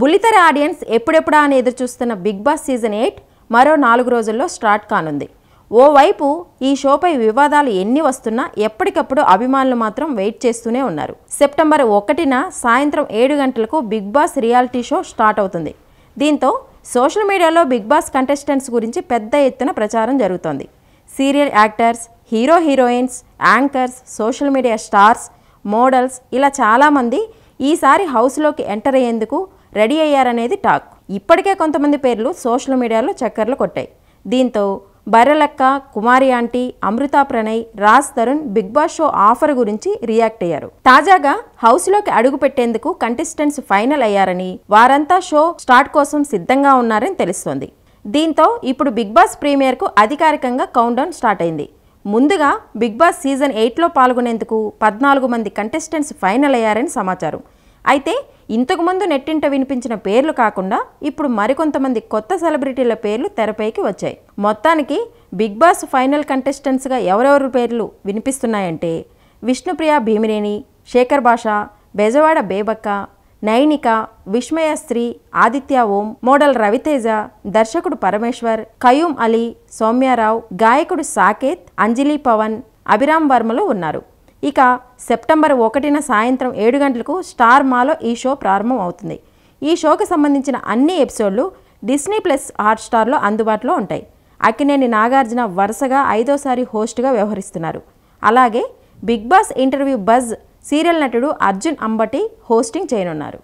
బుల్లితెర ఆడియన్స్ ఎప్పుడెప్పుడా అని ఎదురు చూస్తున్న బిగ్ బాస్ సీజన్ ఎయిట్ మరో నాలుగు రోజుల్లో స్టార్ట్ కానుంది ఓవైపు ఈ షోపై వివాదాలు ఎన్ని వస్తున్నా ఎప్పటికప్పుడు అభిమానులు మాత్రం వెయిట్ చేస్తూనే ఉన్నారు సెప్టెంబర్ ఒకటిన సాయంత్రం ఏడు గంటలకు Bigg Boss reality show start అవుతుంది దీంతో సోషల్ మీడియాలో బిగ్ బాస్ కంటెస్టెంట్స్ గురించి పెద్ద ఎత్తున ప్రచారం జరుగుతోంది serial actors hero heroines anchors social media stars models ఇలా చాలామంది ఈసారి హౌస్లోకి ఎంటర్ అయ్యేందుకు రెడీ అయ్యారనేది టాక్ ఇప్పటికే కొంతమంది పేర్లు సోషల్ మీడియాలో చక్కర్లు కొట్టాయి దీంతో Barrelakka Kumari aunty Amrutha Pranay Raj Tarun Bigg Boss show offer గురించి రియాక్ట్ అయ్యారు తాజాగా హౌస్లోకి అడుగు పెట్టేందుకు కంటెస్టెంట్స్ ఫైనల్ అయ్యారని వారంతా షో స్టార్ట్ కోసం సిద్ధంగా ఉన్నారని తెలుస్తోంది దీంతో ఇప్పుడు బిగ్ బాస్ ప్రీమియర్కు అధికారికంగా కౌంట్డౌన్ స్టార్ట్ అయింది ముందుగా బిగ్ బాస్ సీజన్ ఎయిట్లో పాల్గొనేందుకు పద్నాలుగు మంది కంటెస్టెంట్స్ ఫైనల్ అయ్యారని సమాచారం అయితే ఇంతకుముందు నెట్టింట వినిపించిన పేర్లు కాకుండా ఇప్పుడు మరికొంతమంది కొత్త సెలబ్రిటీల పేర్లు తెరపైకి వచ్చాయి మొత్తానికి బిగ్ బాస్ ఫైనల్ కంటెస్టెంట్స్గా ఎవరెవరి పేర్లు వినిపిస్తున్నాయంటే విష్ణుప్రియ భీమినేని శేఖర్ బాషా బెజవాడ బేబక్క నైనిక విష్మయ స్త్రీ ఆదిత్య ఓం మోడల్ రవితేజ దర్శకుడు పరమేశ్వర్ కయూం అలీ సౌమ్యారావు గాయకుడు సాకేత్ అంజలి పవన్ అభిరామ్ వర్మలు ఉన్నారు ఇక సెప్టెంబర్ ఒకటిన సాయంత్రం ఏడు గంటలకు స్టార్ మాలో ఈ షో ప్రారంభం అవుతుంది ఈ షోకి సంబంధించిన అన్ని ఎపిసోడ్లు డిస్నీ ప్లస్ హాట్స్టార్లో అందుబాటులో ఉంటాయి అక్కినేని నాగార్జున వరుసగా ఐదోసారి హోస్ట్గా వ్యవహరిస్తున్నారు అలాగే Bigg Boss interview buzz serial నటుడు అర్జున్ అంబటి హోస్టింగ్ చేయనున్నారు